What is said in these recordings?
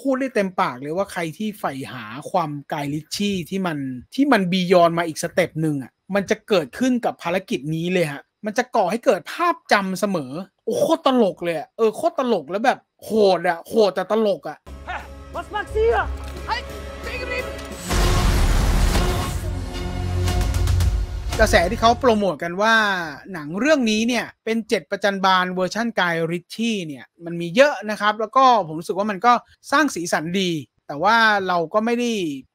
พูดได้เต็มปากเลยว่าใครที่ใฝ่หาความกายลิชชี่ที่มันที่มันบียอนมาอีกสเต็ปหนึ่งอ่ะมันจะเกิดขึ้นกับภารกิจนี้เลยฮะมันจะก่อให้เกิดภาพจำเสมอ โอ้โคตรตลกเลยเออโคตรตลกแล้วแบบ โหดอ่ะโหดแต่ตลกอ่ะ h กระแสที่เขาโปรโมทกันว่าหนังเรื่องนี้เนี่ยเป็นเจ็ดประจันบาลเวอร์ชั่นกายริชชี่เนี่ยมันมีเยอะนะครับแล้วก็ผมรู้สึกว่ามันก็สร้างสีสันดี แต่ว่าเราก็ไม่ได้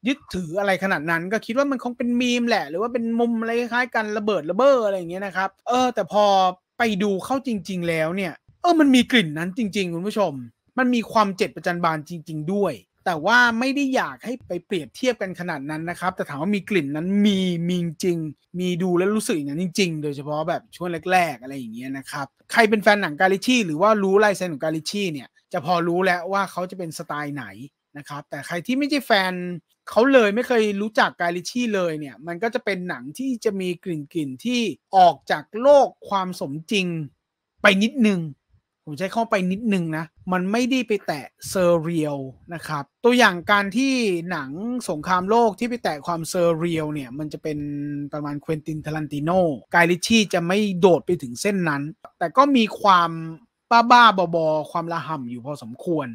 ยึดถืออะไรขนาดนั้น ก็คิดว่ามันคงเป็นมีมแหละ หรือว่าเป็นมุมอะไรคล้ายกันระเบิดระเบ้ออะไรอย่างเงี้ยนะครับเออแต่พอไปดูเข้าจริง ๆ แล้วเนี่ยเออมันมีกลิ่นนั้นจริงๆคุณผู้ชม มันมีความเจ็ดประจันบาลจริง ๆ ด้วยแต่ว่าไม่ได้อยากให้ไปเปรียบเทียบกันขนาดนั้นนะครับแต่ถามว่ามีกลิ่นนั้นมี มีจริงมีดูแล้วรู้สึกอย่างนั้นจริง ๆ โดยเฉพาะแบบช่วงแรก ๆ อะไรอย่างเงี้ยนะครับ ใครเป็นแฟนหนังกาลิชี่หรือว่ารู้ลายเซ็นของกาลิชี่เนี่ยจะพอรู้แล้วว่าเขาจะเป็นสไตล์ไหนนะครับแต่ใครที่ไม่ใช่แฟนเขาเลยไม่เคยรู้จักกาลิชี่เลยเนี่ยมันก็จะเป็นหนังที่จะมีกลิ่นๆที่ออกจากโลกความสมจริงไปนิดนึงผมใช้เข้าไปนิดนึงนะ มันไม่ได้ไปแตะเซอร์เรียลนะครับ ตัวอย่างการที่หนังสงครามโลกที่ไปแตะความเซอร์เรียลเนี่ย มันจะเป็นประมาณเควินตินทารันติโนกายลิชี่จะไม่โดดไปถึงเส้นนั้น แต่ก็มีความบ้าบอๆความละห่ำอยู่พอสมควร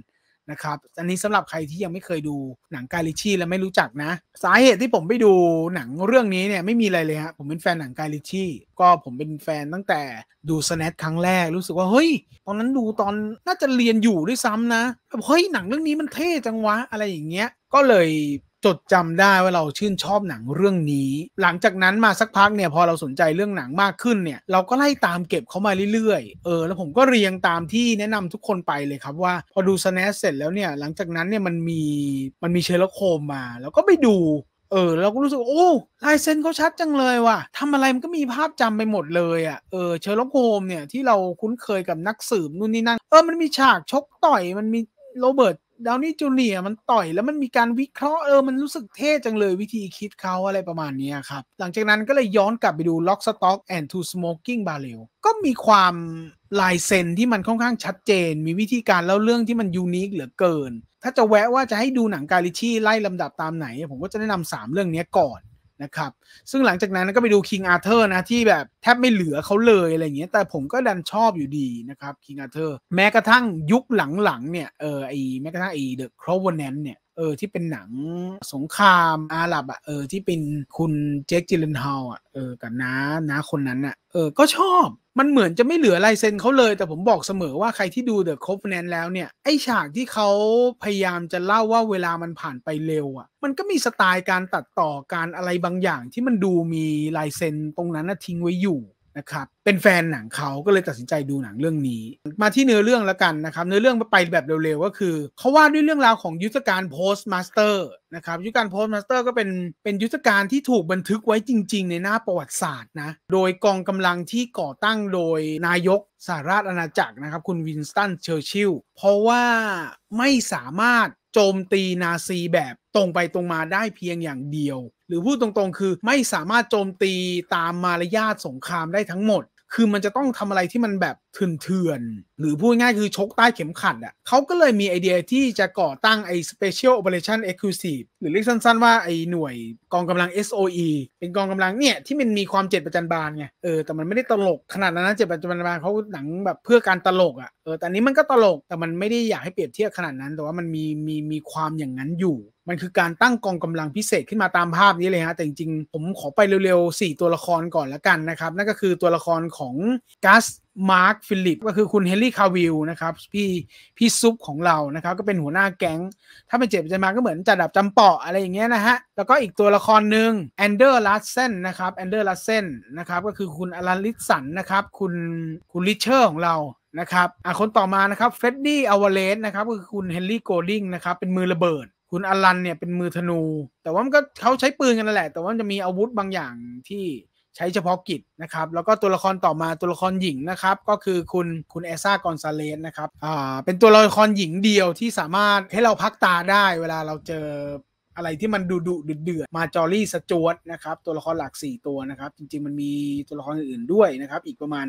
นะครับอันนี้สำหรับใครที่ยังไม่เคยดูหนังการลิชี่และไม่รู้จักนะ สาเหตุที่ผมไปดูหนังเรื่องนี้เนี่ยไม่มีอะไรเลยฮะผมเป็นแฟนหนังการลิชี่ก็ผมเป็นแฟนตั้งแต่ดูสแนทครั้งแรก รู้สึกว่าเฮ้ยตอนนั้นดูตอนน่าจะเรียนอยู่ด้วยซ้ำนะแบบเฮ้ยหนังเรื่องนี้มันเท่จังวะอะไรอย่างเงี้ย ก็เลยจดจำได้ว่าเราชื่นชอบหนังเรื่องนี้ หลังจากนั้นมาสักพักเนี่ยพอเราสนใจเรื่องหนังมากขึ้นเนี่ยเราก็ไล่ตามเก็บเขามาเรื่อยๆเออแล้วผมก็เรียงตามที่แนะนำทุกคนไปเลยครับว่าพอดูสแนสเสร็จแล้วเนี่ยหลังจากนั้นเนี่ยมันมีมันมีเชลโคมมา แล้วก็ไปดูเออเราก็รู้สึกโอ้ลายเซ็นเขาชัดจังเลยว่ะทำอะไรมันก็มีภาพจำไปหมดเลยอะ่ะเออเชล็อกโฮมเนี่ยที่เราคุ้นเคยกับนักสืบนู่นนี่นั่นเออมันมีฉากชกต่อยมันมีโรเบิร์ตดาวนี่จูเนียมันต่อยแล้วมันมีการวิเคราะห์เออมันรู้สึกเท่จังเลยวิธีคิดเขาอะไรประมาณนี้ครับ หลังจากนั้นก็เลยย้อนกลับไปดู Lock Stock and Two Smoking Barrel ก็มีความลายเซ็นที่มันค่อนข้างชัดเจน มีวิธีการเล่าเรื่องที่มันยูนิคเหลือเกิน ถ้าจะแวะว่าจะให้ดูหนังกาลิชี่ไล่ลำดับตามไหน ผมก็จะแนะนำสามเรื่องนี้ก่อนนะครับ ซึ่งหลังจากนั้นก็ไปดู King Arthur นะที่แบบแทบไม่เหลือเขาเลยอะไรอย่เงี้ยแต่ผมก็ดันชอบอยู่ดีนะครับ King Arthur แม้กระทั่งยุคหลังๆเนี่ยเออไอแม้กระทั่งไอ The Covenant เนี่ยเออที่เป็นหนังสงครามอาหรับอ่ะเออที่เป็นคุณเจคจิลเลนฮอลอ่ะเออกับน้าน้าคนนั้นอ่ะเออก็ชอบมันเหมือนจะไม่เหลือลายเซ็นเขาเลย แต่ผมบอกเสมอว่าใครที่ดูเดอะคบฟแนนแล้วเนี่ยไอฉากที่เขาพยายามจะเล่าว่าเวลามันผ่านไปเร็วอะ่ะมันก็มีสไตล์การตัดต่อการอะไรบางอย่างที่มันดูมีลายเซ็นตรงนั้นทิ้งไว้อยู่นะครับเป็นแฟนหนังเขาก็เลยตัดสินใจดูหนังเรื่องนี้ มาที่เนื้อเรื่องแล้วกันนะครับ เนื้อเรื่องไปแบบเร็วๆก็คือเขาว่าด้วยเรื่องราวของยุทธการโพสต์มาสเตอร์นะครับยุทธการโพสต์มาสเตอร์ก็เป็นเป็นยุทธการที่ถูกบันทึกไว้จริงๆในหน้าประวัติศาสตร์นะ โดยกองกำลังที่ก่อตั้งโดยนายกสหราชอาณาจักรนะครับคุณวินสตัน เชอร์ชิล เพราะว่าไม่สามารถโจมตีนาซีแบบตรงไปตรงมาได้เพียงอย่างเดียวหรือพูดตรงๆ คือไม่สามารถโจมตีตามมารยาทสงครามได้ทั้งหมด คือมันจะต้องทำอะไรที่มันแบบเถื่อนๆ หรือพูดง่ายคือชกใต้เข็มขัดอ่ะเขาก็เลยมีไอเดียที่จะก่อตั้งไอ้ Special Operation Exclusive หรือเรียกสั้นๆว่าไอ้หน่วย กองกำลัง SOE เป็นกองกำลังเนี่ยที่มันมีความเจ็ดประจันบานไง เออ แต่มันไม่ได้ตลกขนาดนั้นเจ็ดประจันบานเขาหนังแบบเพื่อการตลกอ่ะ เออ แต่นี้มันก็ตลกแต่มันไม่ได้อยากให้เปรียบเทียบขนาดนั้น แต่ว่ามันมีมีมีความอย่างนั้นอยู่มันคือการตั้งกองกำลังพิเศษขึ้นมาตามภาพนี้เลยฮะแต่จริงๆ ผมขอไปเร็วๆ 4 ตัวละครก่อนละกันนะครับ นั่นก็คือตัวละครของกัสมาร์คฟิลิปก็คือคุณเฮนรี่คาวิลนะครับพี่พี่ซุปของเรานะครับ ก็เป็นหัวหน้าแก๊ง ถ้าเป็นเจ็บจะมาก็เหมือนจัดดับจำเปาะอะไรอย่างเงี้ยนะฮะแล้วก็อีกตัวละครหนึ่งแอนเดอร์ลัสเซนนะครับแอนเดอร์ลัสเซนนะครับก็คือคุณอลันลิสันนะครับคุณคุณลิเชอร์ของเรานะครับอ่ะคนต่อมานะครับเฟดดี้อวาเลสนะครับก็คือคุณเฮนรี่โกลดิงนะครับเป็นมือระเบิดคุณอลันเนี่ยเป็นมือธนู แต่ว่ามันก็เขาใช้ปืนกันนั่นแหละ แต่ว่าจะมีอาวุธบางอย่างที่ใช้เฉพาะกิจนะครับแล้วก็ตัวละครต่อมาตัวละครหญิงนะครับ ก็คือคุณคุณเอซ่ากอนซาเลสนะครับอ่าเป็นตัวละครหญิงเดียวที่สามารถให้เราพักตาได้ เวลาเราเจออะไรที่มันดุดุเดือดมาจอรี่สจวตนะครับตัวละครหลัก 4 ตัวนะครับจริงๆมันมีตัวละครอื่นๆด้วยนะครับ อีกประมาณ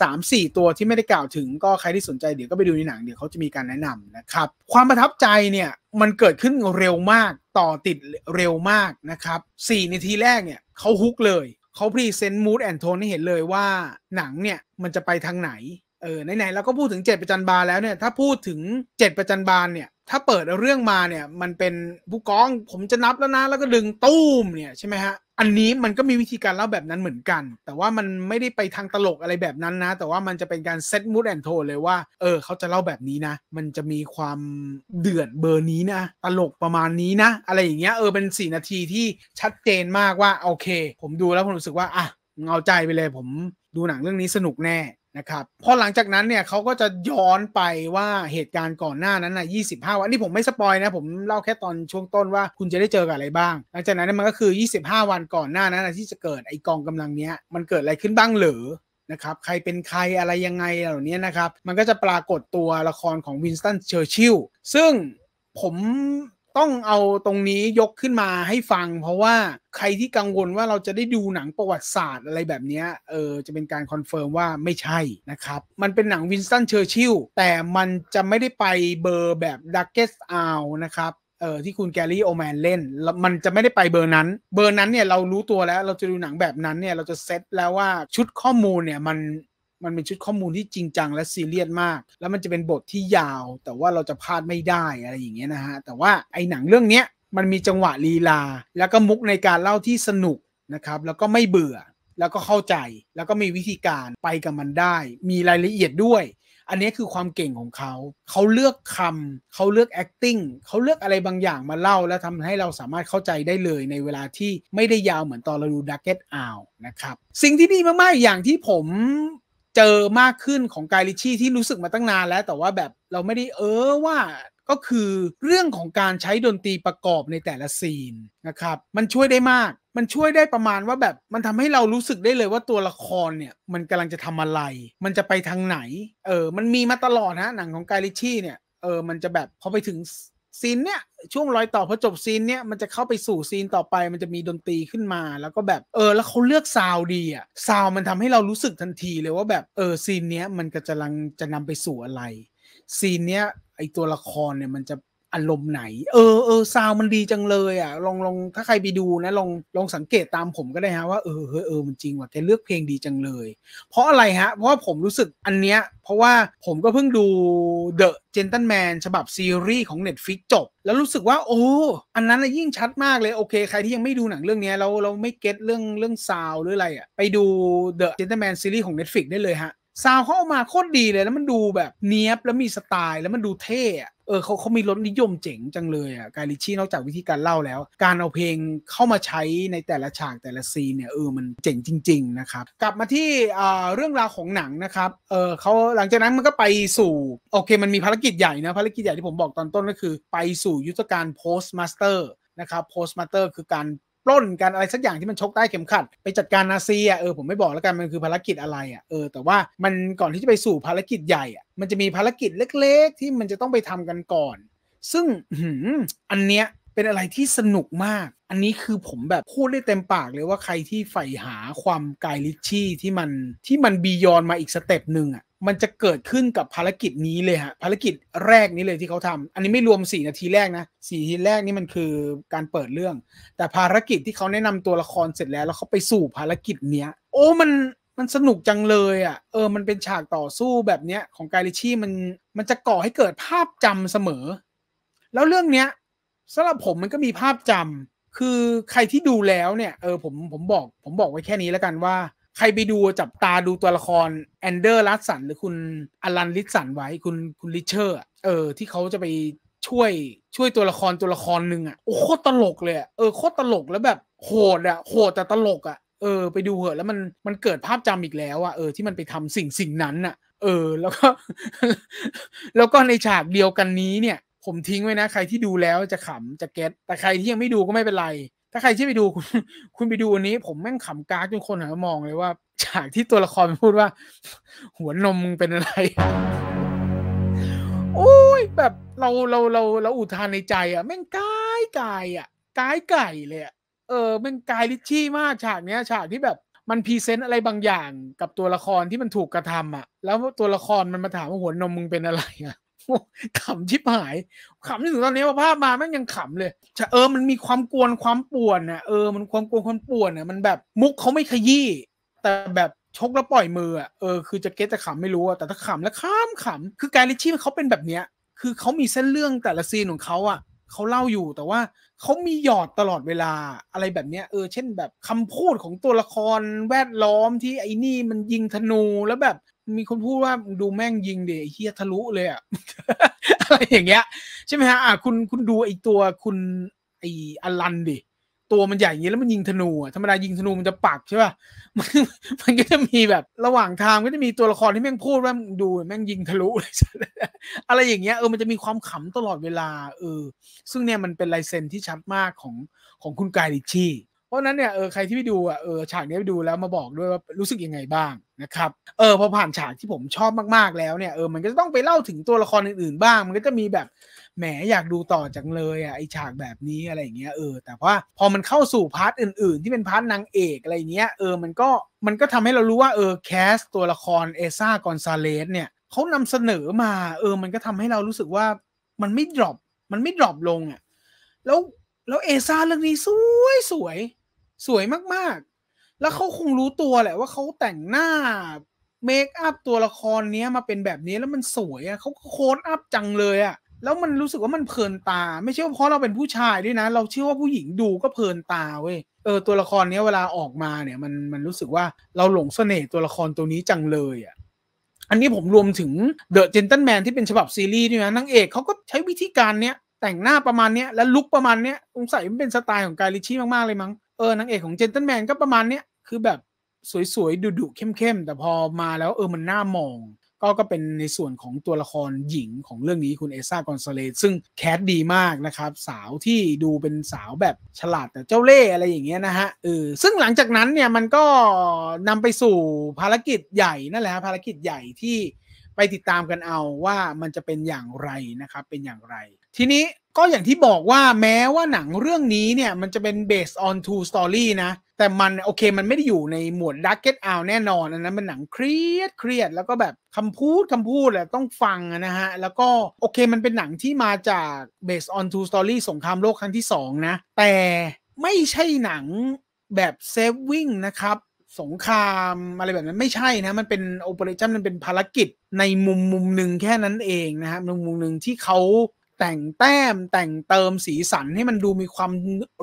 3-4 ตัวที่ไม่ได้กล่าวถึง ก็ใครที่สนใจเดี๋ยวก็ไปดูในหนังเดี๋ยวเขาจะมีการแนะนำนะครับ ความประทับใจเนี่ยมันเกิดขึ้นเร็วมากต่อติดเร็วมากนะครับ4นาทีแรกเนี่ยเขาฮุกเลยเขาพรีเซนต์มูดแอนโทนให้เห็นเลยว่าหนังเนี่ยมันจะไปทางไหนเออไหนๆเราก็พูดถึงเจ็ดประจันบาลแล้วเนี่ยถ้าพูดถึงเจ็ดประจันบาลเนี่ยถ้าเปิดเรื่องมาเนี่ยมันเป็นผู้กอง ผมจะนับแล้วนะ แล้วก็ดึงตู้มเนี่ยใช่ไหมฮะอันนี้มันก็มีวิธีการเล่าแบบนั้นเหมือนกัน แต่ว่ามันไม่ได้ไปทางตลกอะไรแบบนั้นนะ แต่ว่ามันจะเป็นการเซตมูดแอนโทเลยว่า เออ เขาจะเล่าแบบนี้นะ มันจะมีความเดือดเบอร์นี้นะ ตลกประมาณนี้นะ อะไรอย่างเงี้ยเออเป็นสี่นาทีที่ชัดเจนมากว่าโอเคผมดูแล้วผมรู้สึกว่าอ่ะเงาใจไปเลยผมดูหนังเรื่องนี้สนุกแน่นะครับพอหลังจากนั้นเนี่ยเขาก็จะย้อนไปว่าเหตุการณ์ก่อนหน้านั้นนะ25 วัน นี่ผมไม่สปอยนะผมเล่าแค่ตอนช่วงต้นว่าคุณจะได้เจอกับอะไรบ้าง หลังจากนั้นมันก็คือ 25 วันก่อนหน้านั้นนะที่จะเกิดไอกองกำลังเนี้ยมันเกิดอะไรขึ้นบ้างหรือนะครับใครเป็นใครอะไรยังไงเหล่านี้นะครับมันก็จะปรากฏตัวละครของวินสตันเชอร์ชิลซึ่งผมต้องเอาตรงนี้ยกขึ้นมาให้ฟังเพราะว่าใครที่กังวลว่าเราจะได้ดูหนังประวัติศาสตร์อะไรแบบนี้เออจะเป็นการคอนเฟิร์มว่าไม่ใช่นะครับมันเป็นหนังวินสตันเชอร์ชิลแต่มันจะไม่ได้ไปเบอร์แบบดักเกส อาลนะครับเออที่คุณแกรี่โอแมนเล่นมันจะไม่ได้ไปเบอร์นั้น เบอร์นั้นเนี่ยเรารู้ตัวแล้วเราจะดูหนังแบบนั้นเนี่ยเราจะเซตแล้วว่าชุดข้อมูลเนี่ยมันมันเป็นชุดข้อมูลที่จริง จัง และซีเรียสมาก แล้วมันจะเป็นบทที่ยาว แต่ว่าเราจะพลาดไม่ได้อะไรอย่างเงี้ยนะฮะแต่ว่าไอ้หนังเรื่องเนี้ยมันมีจังหวะลีลา แล้วก็มุกในการเล่าที่สนุกนะครับแล้วก็ไม่เบื่อแล้วก็เข้าใจ แล้วก็มีวิธีการไปกับมันได้ มีรายละเอียดด้วย อันนี้คือความเก่งของเขา เขาเลือกคำเขาเลือก acting เขาเลือกอะไรบางอย่างมาเล่า แล้วทำให้เราสามารถเข้าใจได้เลยในเวลาที่ไม่ได้ยาวเหมือนตอนเราดู d u r k e t Out นะครับสิ่งที่ดีมากๆอย่างที่ผมเจอมากขึ้นของกายลิชี่ที่รู้สึกมาตั้งนานแล้วแต่ว่าแบบเราไม่ได้เออว่า ก็คือเรื่องของการใช้ดนตรีประกอบในแต่ละซีนนะครับ มันช่วยได้มาก มันช่วยได้ประมาณว่าแบบมันทำให้เรารู้สึกได้เลยว่าตัวละครเนี่ยมันกำลังจะทำอะไร มันจะไปทางไหน เออมันมีมาตลอดนะหนังของกายลิชี่เนี่ยเออมันจะแบบพอไปถึงซีนเนี้ยช่วงรอยต่อพอจบซีนเนี้ยมันจะเข้าไปสู่ซีนต่อไปมันจะมีดนตรีขึ้นมา แล้วก็แบบเออแล้วเขาเลือกซาวดีอ่ะซาวมันทำให้เรารู้สึกทันทีเลยว่าแบบเออซีนเนี้ยมันก็จะลังจะนำไปสู่อะไร ซีนเนี้ยไอตัวละครเนี่ยมันจะอารมณ์ไหนเออเออซาวมันดีจังเลยอ่ะลองลองถ้าใครไปดูนะลองลองสังเกตตามผมก็ได้ฮะว่าเออเออเออมันจริงว่ะแกเลือกเพลงดีจังเลยเพราะอะไรฮะเพราะผมรู้สึกอันเนี้ยเพราะว่าผมก็เพิ่งดู The Gentleman ฉบับซีรีส์ของ Netflix จบ แล้วรู้สึกว่าโอ้อันนั้นยิ่งชัดมากเลยโอเคใครที่ยังไม่ดูหนังเรื่องนี้ เราเราไม่เก็ตเรื่องเรื่องซาวหรืออะไรอ่ะไปดู The Gentleman ซีรีส์ของ Netflix ได้เลยฮะซาวเขาอามาโคตรดีเลยแล้วมันดูแบบเนี้ยบแล้วมีสไตล์ แล้วมันดูเท่เออเขาเขามีรสนิยมเจ๋งจังเลยอ่ะการิชี่นอกจากวิธีการเล่าแล้ว การเอาเพลงเข้ามาใช้ในแต่ละฉาก แต่ละซีนเนี่ยเออมันเจ๋งจริง ๆ นะครับ กลับมาที่อ่าเรื่องราวของหนังนะครับเออเขาหลังจากนั้นมันก็ไปสู่โอเค มันมีภารกิจใหญ่นะภารกิจใหญ่ที่ผมบอกตอนต้นก็คือ ไปสู่ยุทธการโพสต์มาสเตอร์นะครับโพสต์มาสเตอร์คือการปล้นกันอะไรสักอย่างที่มันชกใต้เข็มขัด ไปจัดการนาซีอ่ะเออผมไม่บอกแล้วกันมันคือภารกิจอะไรอ่ะเออแต่ว่ามันก่อนที่จะไปสู่ภารกิจใหญ่อ่ะมันจะมีภารกิจเล็กๆ ที่มันจะต้องไปทำกันก่อน ซึ่งอันเนี้ยเป็นอะไรที่สนุกมาก อันนี้คือผมแบบพูดได้เต็มปากเลยว่าใครที่ใฝ่หาความกายลิชี่ที่มันที่มันบียอนมาอีกสเต็ปหนึ่งอ่ะมันจะเกิดขึ้นกับภารกิจนี้เลยฮะภารกิจแรกนี้เลยที่เขาทำ อันนี้ไม่รวม4นาทีแรกนะสี่นาทีแรกนี่มันคือการเปิดเรื่องแต่ภารกิจที่เขาแนะนำตัวละครเสร็จแล้วแล้วเขาไปสู่ภารกิจเนี้ย โอ้มันมันสนุกจังเลยอะ่ะ เออ มันเป็นฉากต่อสู้แบบเนี้ยของกาลิชี่มันมันจะก่อให้เกิดภาพจำเสมอ แล้วเรื่องเนี้ยสำหรับผมมันก็มีภาพจำ คือใครที่ดูแล้วเนี่ย เออผมผมบอก ผมบอกไว้แค่นี้แล้วกันว่าใครไปดูจับตาดูตัวละครแอนเดอร์ลัสสันหรือคุณอลันลิสสันไว้ คุณคุณลิเชอร์เออ ที่เขาจะไปช่วยช่วยตัวละครตัวละครหนึ่งอ่ะโอ้โคตรตลกเลยเออโคตรตลกแล้วแบบโหด อ่ะโหดแต่ตลก อ่ะเออไปดูเหอะแล้วมันมันเกิดภาพจำอีกแล้วอ่ะเออ ที่มันไปทำสิ่งสิ่งนั้นอ่ะ เออแล้วก็ แล้วก็ในฉากเดียวกันนี้เนี่ย ผมทิ้งไว้นะ ใครที่ดูแล้วจะขำ จะเก็ต แต่ใครที่ยังไม่ดูก็ไม่เป็นไรถ้าใครที่ไปดู คุณคุณไปดูอันนี้ ผมแม่งขำกากจนคนหันมามองเลยว่า ฉากที่ตัวละครพูดว่า หัวนมมึงเป็นอะไรโอ้ยแบบเราเราเราเราอุทานในใจอ่ะแม่งกายกายอ่ะกายไก่เลยอ่ะเออแม่งกายลิชชี่มาก ฉากเนี้ย ฉากที่แบบมันพรีเซนต์อะไรบางอย่าง กับตัวละครที่มันถูกกระทำอ่ะ แล้วตัวละครมันมาถามว่าหัวนมมึงเป็นอะไรอ่ะขำชิบหายขำจนถึงตอนนี้ว่าภาพมาแม่งยังขำเลยเออมันมีความกวนความป่วนนะเออมันความกวนความป่วนนะมันแบบมุกเขาไม่ขยี้แต่แบบชกแล้วปล่อยมืออ่ะเออ คือจะเก็ตจะขำไม่รู้แต่ถ้าขำแล้วข้ามขำคือการลิชี่เขาเป็นแบบเนี้ยคือเขามีเส้นเรื่องแต่ละซีนของเขาอ่ะเขาเล่าอยู่แต่ว่าเขามีหยอดตลอดเวลาอะไรแบบเนี้ยเออเช่น แบบคำพูดของตัวละครแวดล้อมที่ไอ้นี่มันยิงธนูแล้วแบบมีคนพูดว่าดูแม่งยิงเดียเฮียทะลุเลยอะอะไรอย่างเงี้ยใช่ไหมฮะ อ่ะคุณคุณดูไอตัวคุณไออลันดิตัวมันใหญ่อย่างงี้ยแล้วมันยิงธนูอะธรรมดายิงธนูมันจะปักใช่ป่ะมันมันก็จะมีแบบระหว่างทางก็จะมีตัวละครที่แม่งพูดว่าดูแม่งยิงทะลุอะไรอย่างเงี้ย เออมันจะมีความขำตลอดเวลา เออ ซึ่งเนี่ยมันเป็นลายเซ็นที่ชัดมากของของคุณกายดิชี่พราะนั้นเนี่ยเออใครที่ไปดูอ่ะเออ ฉากนี้ไปดูแล้วมาบอกด้วยว่ารู้สึกยังไงบ้างนะครับ เออพอผ่านฉากที่ผมชอบมากๆแล้วเนี่ยเออ มันก็จะต้องไปเล่าถึงตัวละครอื่นๆบ้าง มันก็จะมีแบบแหมอยากดูต่อจังเลยอ่ะไอฉากแบบนี้อะไรอย่างเงี้ยเออ แต่ว่าพอมันเข้าสู่พาร์ทอื่น ๆ ที่เป็นพาร์ทนางเอกอะไรเงี้ยเออมันก็มันก็ทำให้เรารู้ว่าเออแคสตัวละครเอซ่ากอนซาเลสเนี่ยเขานำเสนอมา เออมันก็ทำให้เรารู้สึกว่ามันไม่ดรอปมันไม่ดรอปลงอ่ะแล้วแล้วเอซ่าเรื่องนี้สวยสวยสวยมากๆ แล้วเขาคงรู้ตัวแหละว่าเขาแต่งหน้า เมคอัพตัวละครเนี้ยมาเป็นแบบนี้แล้วมันสวยอะ่ะเขาโค้ดอัพจังเลยอะ่ะแล้วมันรู้สึกว่ามันเพลินตา ไม่ใช่เพราะเราเป็นผู้ชายด้วยนะ เราเชื่อว่าผู้หญิงดูก็เพลินตาเว้ย เออตัวละครเนี้ยเวลาออกมาเนี่ยมันมันรู้สึกว่าเราหลงเสน่ห์ตัวละครตัวนี้จังเลยอะ่ะอันนี้ผมรวมถึงเดอะเจนตันแมนที่เป็นฉบับซีรีส์ด้วยนะนางเอกเขาก็ใช้วิธีการเนี้ยแต่งหน้าประมาณเนี้ยและลุกประมาณเนี้ยสงสัยมันเป็นสไตล์ของกายลิชี่มากๆเลยมั้งเออ นางเอกของเจนเันแมนก็ประมาณเนี้ย คือแบบสวยๆ ดุๆ เข้มๆ แต่พอมาแล้วเออ มันน่ามอง ก็ก็เป็นในส่วนของตัวละครหญิงของเรื่องนี้คุณเอซ่ากอนซาเลสซึ่งแคสดีมากนะครับ สาวที่ดูเป็นสาวแบบฉลาดแต่เจ้าเล่ห์อะไรอย่างเงี้ยนะฮะเออ ซึ่งหลังจากนั้นเนี่ยมันก็นำไปสู่ภารกิจใหญ่นั่นแหละภารกิจใหญ่ที่ไปติดตามกันเอาว่ามันจะเป็นอย่างไรนะครับเป็นอย่างไร ทีนี้ก็อย่างที่บอกว่าแม้ว่าหนังเรื่องนี้เนี่ยมันจะเป็น based on t r u story นะ แต่มันโอเคมันไม่ได้อยู่ในหมวด darket out แน่นอนอันนั้นมันหนังเครียดเครียด แล้วก็แบบคำพูดคำพูดแหละต้องฟังนะฮะ แล้วก็โอเคมันเป็นหนังที่มาจาก based on t r u story สงครามโลกครั้งที่สองนะ แต่ไม่ใช่หนังแบบ saving นะครับ สงครามอะไรแบบนั้น ไม่ใช่นะมันเป็นโอเปอเรชั่นมันเป็นภารกิจในมุมมุมหนึ่งแค่นั้นเองนะฮะมุมมุมหนึ่งที่เขาแต่งแต้มแต่งเติมสีสันให้มันดูมีความ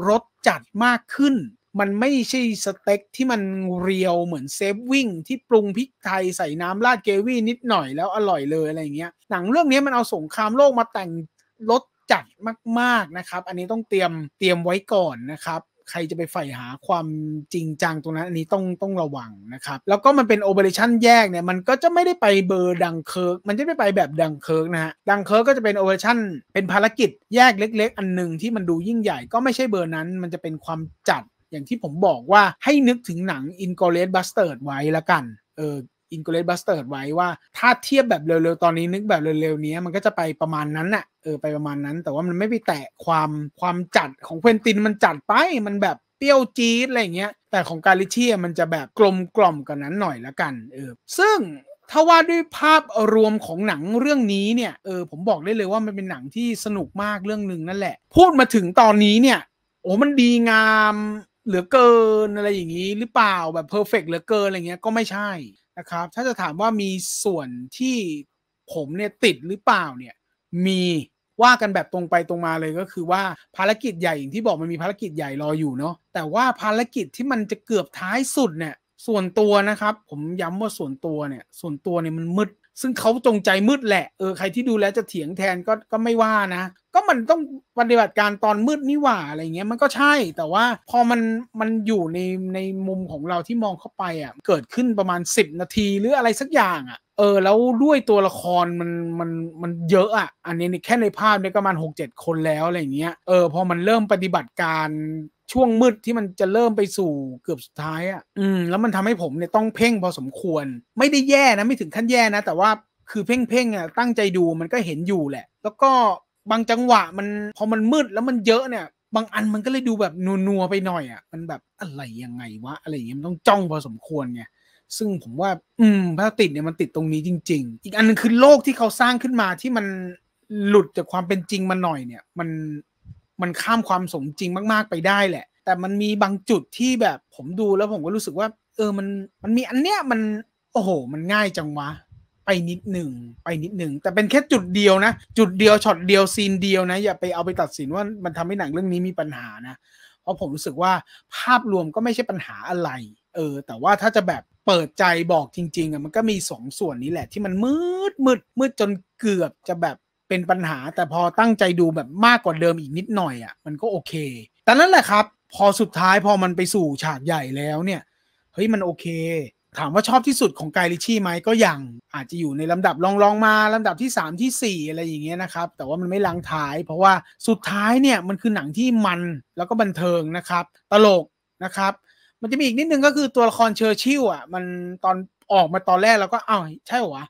รสจัดมากขึ้น มันไม่ใช่สเต็กที่มันเรียวเหมือนเซฟวิ่งที่ปรุงพริกไทยใส่น้ำราดเกวี่นิดหน่อยแล้วอร่อยเลยอะไรเงี้ยหนังเรื่องนี้มันเอาสงครามโลกมาแต่งรสจัดมากๆนะครับ อันนี้ต้องเตรียมเตรียมไว้ก่อนนะครับใครจะไปใฝ่หาความจริงจังตรงนั้นอันนี้ต้องต้องระวังนะครับ แล้วก็มันเป็นโอเปอเรชั่นแยกเนี่ยมันก็จะไม่ได้ไปเบอร์ดังเคิร์กมันจะไม่ไปแบบดังเคิร์กนะฮะดังเคิร์กก็จะเป็นโอเปอเรชั่นเป็นภารกิจแยกเล็ก ๆ อันหนึ่งที่มันดูยิ่งใหญ่ก็ไม่ใช่เบอร์นั้น มันจะเป็นความจัดอย่างที่ผมบอกว่าให้นึกถึงหนัง i n g o r i o u s Bastard ไว้ละกันเอออินกเลสบัสเตอร์ไว้ว่าถ้าเทียบแบบเร็วๆ ตอนนี้นึกแบบเร็วๆนี้มันก็จะไปประมาณนั้นน่ะเออไปประมาณนั้นแต่ว่ามันไม่ไปแตะความความจัดของเควินตินมันจัดไปมันแบบเปรี้ยวจี๊ดอะไรเงี้ย แต่ของการิเชียมันจะแบบกลมกล่อมกันนั้นหน่อยละกันเออซึ่งถ้าว่าด้วยภาพรวมของหนังเรื่องนี้เนี่ยเออผมบอกได้เลยว่ามันเป็นหนังที่สนุกมากเรื่องหนึ่งนั่นแหละ พูดมาถึงตอนนี้เนี่ยโอ้มันดีงาม เหลือเกินอะไรอย่างนี้หรือเปล่าแบบเพอร์เฟกเหลือเกินอะไรเงี้ยก็ไม่ใช่ะครับ ถ้าจะถามว่ามีส่วนที่ผมเนี่ยติดหรือเปล่าเนี่ยมีว่ากันแบบตรงไปตรงมาเลยก็คือว่าภารกิจใหญ่อย่างที่บอกมันมีภารกิจใหญ่รออยู่เนาะแต่ว่าภารกิจที่มันจะเกือบท้ายสุดเนี่ยส่วนตัวนะครับผมย้ำว่าส่วนตัวเนี่ย ส่วนตัวเนี่ยมันมืดซึ่งเขาจงใจมืดแหละ เออใครที่ดูแลจะเถียงแทนก็ก็ไม่ว่านะ ก็มันต้องปฏิบัติการตอนมืดนี่หว่าอะไรเงี้ยมันก็ใช่ แต่ว่าพอมันมันอยู่ในในมุมของเราที่มองเข้าไปอ่ะ เกิดขึ้นประมาณ 10 นาทีหรืออะไรสักอย่างอ่ะเออ แล้วด้วยตัวละครมันมันมันเยอะอะ่ะอันนี้แค่ในภาพเนี่ยประมาณหกเจ็ดคนแล้วอะไรเงี้ยเออ พอมันเริ่มปฏิบัติการช่วงมืดที่มันจะเริ่มไปสู่เกือบสุดท้ายอะ่ะอืม แล้วมันทำให้ผมเนี่ยต้องเพ่งพอสมควร ไม่ได้แย่นะ ไม่ถึงขั้นแย่นะ แต่ว่าคือเพ่งๆอ่ะตั้งใจดูมันก็เห็นอยู่แหละ แล้วก็บางจังหวะมันพอมันมืดแล้วมันเยอะเนี่ยบางอันมันก็เลยดูแบบนัวๆไปหน่อยอะ่ะมันแบบอะไรยังไงวะอะไรเงี้ยมันต้องจ้องพอสมควรไงซึ่งผมว่า อืมพลาติกเนี่ยมันติดตรงนี้จริง ๆ อีกอันนึงคือโลกที่เขาสร้างขึ้นมาที่มันหลุดจากความเป็นจริงมาหน่อยเนี่ยมันมันข้ามความสมจริงมาก ๆไปได้แหละ แต่มันมีบางจุดที่แบบ ผมดูแล้วผมก็รู้สึกว่า เออมันมันมีอันเนี้ยมัน โอ้โห มันง่ายจังวะ ไปนิดหนึ่งไปนิดหนึ่งแต่เป็นแค่จุดเดียวนะจุดเดียวช็อตเดียวซีนเดียวนะ อย่าไปเอาไปตัดสินว่า มันทำให้หนังเรื่องนี้มีปัญหานะ เพราะผมรู้สึกว่าภาพรวมก็ไม่ใช่ปัญหาอะไร เออ แต่ว่าถ้าจะแบบเปิดใจบอกจริงๆอ่ะมันก็มีสองส่วนนี้แหละ ที่มันมืดมืดมืดจนเกือบจะแบบเป็นปัญหา แต่พอตั้งใจดูแบบมากกว่าเดิมอีกนิดหน่อยอ่ะมันก็โอเคแต่นั่นแหละครับพอสุดท้ายพอมันไปสู่ฉากใหญ่แล้วเนี่ยเฮ้ยมันโอเค ถามว่าชอบที่สุดของไกลิชี่ไหมก็ยังอาจจะอยู่ในลำดับรองๆองมาลำดับที่3ที่4 อะไรอย่างเงี้ยนะครับ แต่ว่ามันไม่ลังท้ายเพราะว่าสุดท้ายเนี่ยมันคือหนังที่มันแล้วก็บันเทิงนะครับตลกนะครับมันจะมีอีกนิดนึงก็คือตัวละครเชอร์ชิลอ่ะมันตอนออกมาตอนแรกเราก็อ้าวใช่หรอ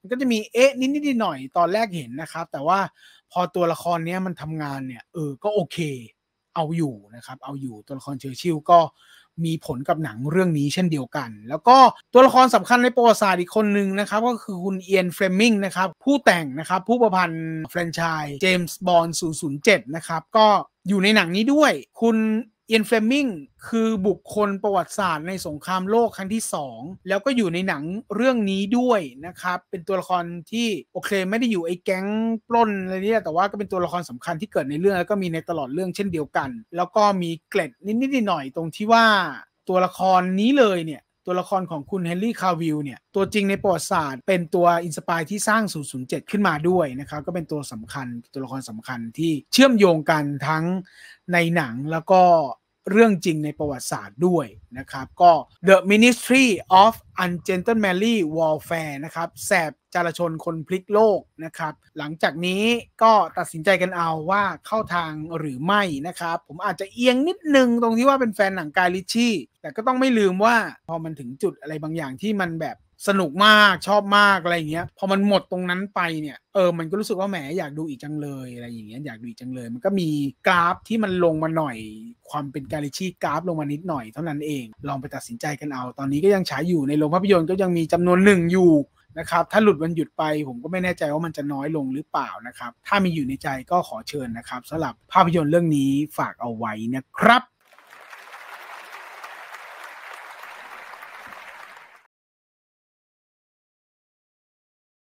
มันก็จะมีเอ๊ะนิดนิดหน่อยตอนแรกเห็นนะครับ แต่ว่าพอตัวละครเนี้ยมันทำงานเนี่ย เออก็โอเค เอาอยู่นะครับ เอาอยู่ตัวละครเชอร์ชิลก็มีผลกับหนังเรื่องนี้เช่นเดียวกัน แล้วก็ตัวละครสำคัญในประวัติศาสตร์อีกคนหนึ่งนะครับ ก็คือคุณเอียนเฟรมิงนะครับผู้แต่งนะครับ ผู้ประพันธ์แฟรนไชส์เจมส์บอนด์007 นะครับ ก็อยู่ในหนังนี้ด้วยคุณเอียนเฟลมิงคือบุคคลประวัติศาสตร์ในสงครามโลกครั้งที่ 2 แล้วก็อยู่ในหนังเรื่องนี้ด้วยนะ ครับ เป็นตัวละครที่ โอเคไม่ได้อยู่ ไอ้ แก๊งปล้นอะไรนี่แต่ว่าก็เป็นตัวละครสำคัญที่เกิดในเรื่องแล้วก็มีในตลอดเรื่องเช่นเดียวกัน แล้วก็มีเกล็ด นิดๆหน่อยๆตรงที่ว่าตัวละครนี้เลยเนี่ยตัวละครของคุณเฮนรี่ คาวิลเนี่ย ตัวจริงในประวัติศาสตร์ เป็นตัวอินสปายที่สร้าง 007 ขึ้นมาด้วยนะครับ ก็เป็นตัวสำคัญ ตัวละครสำคัญที่เชื่อมโยงกันทั้งในหนังแล้วก็เรื่องจริงในประวัติศาสตร์ด้วยนะครับ ก็ The Ministry of Ungentlemanly Warfare นะครับ แสบจารชนคนพลิกโลกนะครับ หลังจากนี้ก็ตัดสินใจกันเอาว่าเข้าทางหรือไม่นะครับ ผมอาจจะเอียงนิดนึง ตรงที่ว่าเป็นแฟนหนังกายลิชี่แต่ก็ต้องไม่ลืมว่าพอมันถึงจุดอะไรบางอย่างที่มันแบบสนุกมากชอบมากอะไรเงี้ยพอมันหมดตรงนั้นไปเนี่ยเออมันก็รู้สึกว่าแหมอยากดูอีกจังเลยอะไรอย่างเงี้ยอยากดูอีกจังเลย มันก็มีกราฟที่มันลงมาหน่อย ความเป็นกาลิชีกราฟลงมานิดหน่อย เท่านั้นเอง ลองไปตัดสินใจกันเอา ตอนนี้ก็ยังฉายอยู่ในโรงภาพยนตร์ก็ยังมีจำนวนหนึ่งอยู่นะครับ ถ้าหลุดวันหยุดไป ผมก็ไม่แน่ใจว่ามันจะน้อยลงหรือเปล่านะครับถ้ามีอยู่ในใจก็ขอเชิญนะครับสำหรับภาพยนตร์เรื่องนี้ฝากเอาไว้นะครับ